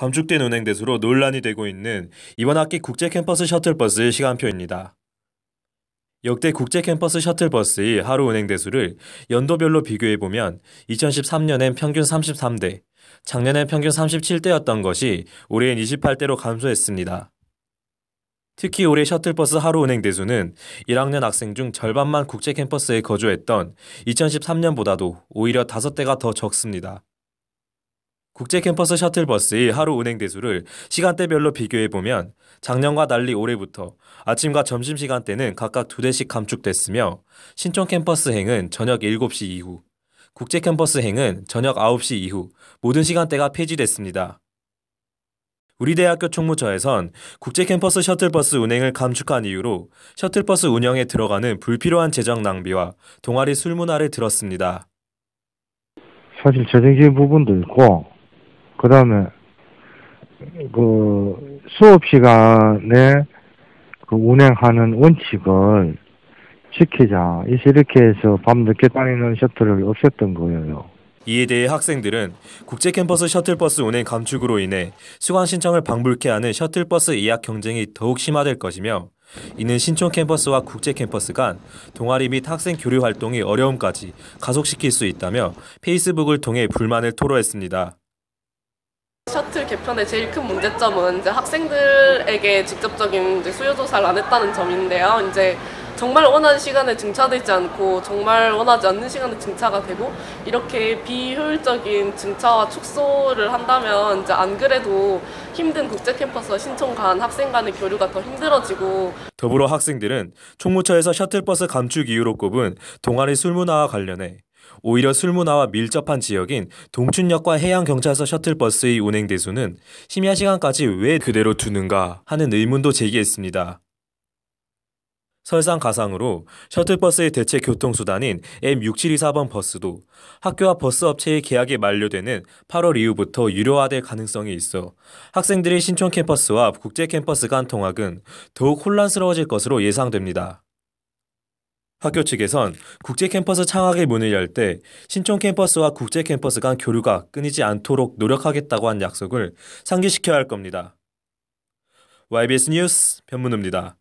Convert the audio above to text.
감축된 운행 대수로 논란이 되고 있는 이번 학기 국제 캠퍼스 셔틀버스 시간표입니다. 역대 국제 캠퍼스 셔틀버스의 하루 운행 대수를 연도별로 비교해보면 2013년엔 평균 33대, 작년엔 평균 37대였던 것이 올해엔 28대로 감소했습니다. 특히 올해 셔틀버스 하루 운행 대수는 1학년 학생 중 절반만 국제 캠퍼스에 거주했던 2013년보다도 오히려 5대가 더 적습니다. 국제 캠퍼스 셔틀버스의 하루 운행 대수를 시간대별로 비교해보면 작년과 달리 올해부터 아침과 점심 시간대는 각각 두 대씩 감축됐으며 신촌 캠퍼스행은 저녁 7시 이후, 국제 캠퍼스행은 저녁 9시 이후 모든 시간대가 폐지됐습니다. 우리 대학교 총무처에선 국제 캠퍼스 셔틀버스 운행을 감축한 이유로 셔틀버스 운영에 들어가는 불필요한 재정 낭비와 동아리 술문화를 들었습니다. 사실 재정적인 부분도 있고 그 다음에, 그, 수업 시간에 그 운행하는 원칙을 지키자. 이렇게 해서 밤늦게 다니는 셔틀을 없앴던 거예요. 이에 대해 학생들은 국제캠퍼스 셔틀버스 운행 감축으로 인해 수강 신청을 방불케 하는 셔틀버스 예약 경쟁이 더욱 심화될 것이며 이는 신촌 캠퍼스와 국제 캠퍼스 간 동아리 및 학생 교류 활동이 어려움까지 가속시킬 수 있다며 페이스북을 통해 불만을 토로했습니다. 셔틀 개편의 제일 큰 문제점은 이제 학생들에게 직접적인 이제 수요 조사를 안 했다는 점인데요. 이제 정말 원하는 시간에 증차되지 않고 정말 원하지 않는 시간에 증차가 되고 이렇게 비효율적인 증차와 축소를 한다면 이제 안 그래도 힘든 국제 캠퍼스 신청 간 학생 간의 교류가 더 힘들어지고 더불어 학생들은 총무처에서 셔틀버스 감축 이유로 꼽은 동아리 술문화와 관련해 오히려 술문화와 밀접한 지역인 동춘역과 해양경찰서 셔틀버스의 운행 대수는 심야 시간까지 왜 그대로 두는가 하는 의문도 제기했습니다. 설상가상으로 셔틀버스의 대체 교통수단인 M6724번 버스도 학교와 버스업체의 계약이 만료되는 8월 이후부터 유료화될 가능성이 있어 학생들의 신촌 캠퍼스와 국제 캠퍼스 간 통학은 더욱 혼란스러워질 것으로 예상됩니다. 학교 측에선 국제 캠퍼스 창학의 문을 열 때 신촌 캠퍼스와 국제 캠퍼스 간 교류가 끊이지 않도록 노력하겠다고 한 약속을 상기시켜야 할 겁니다. YBS 뉴스 변문우입니다.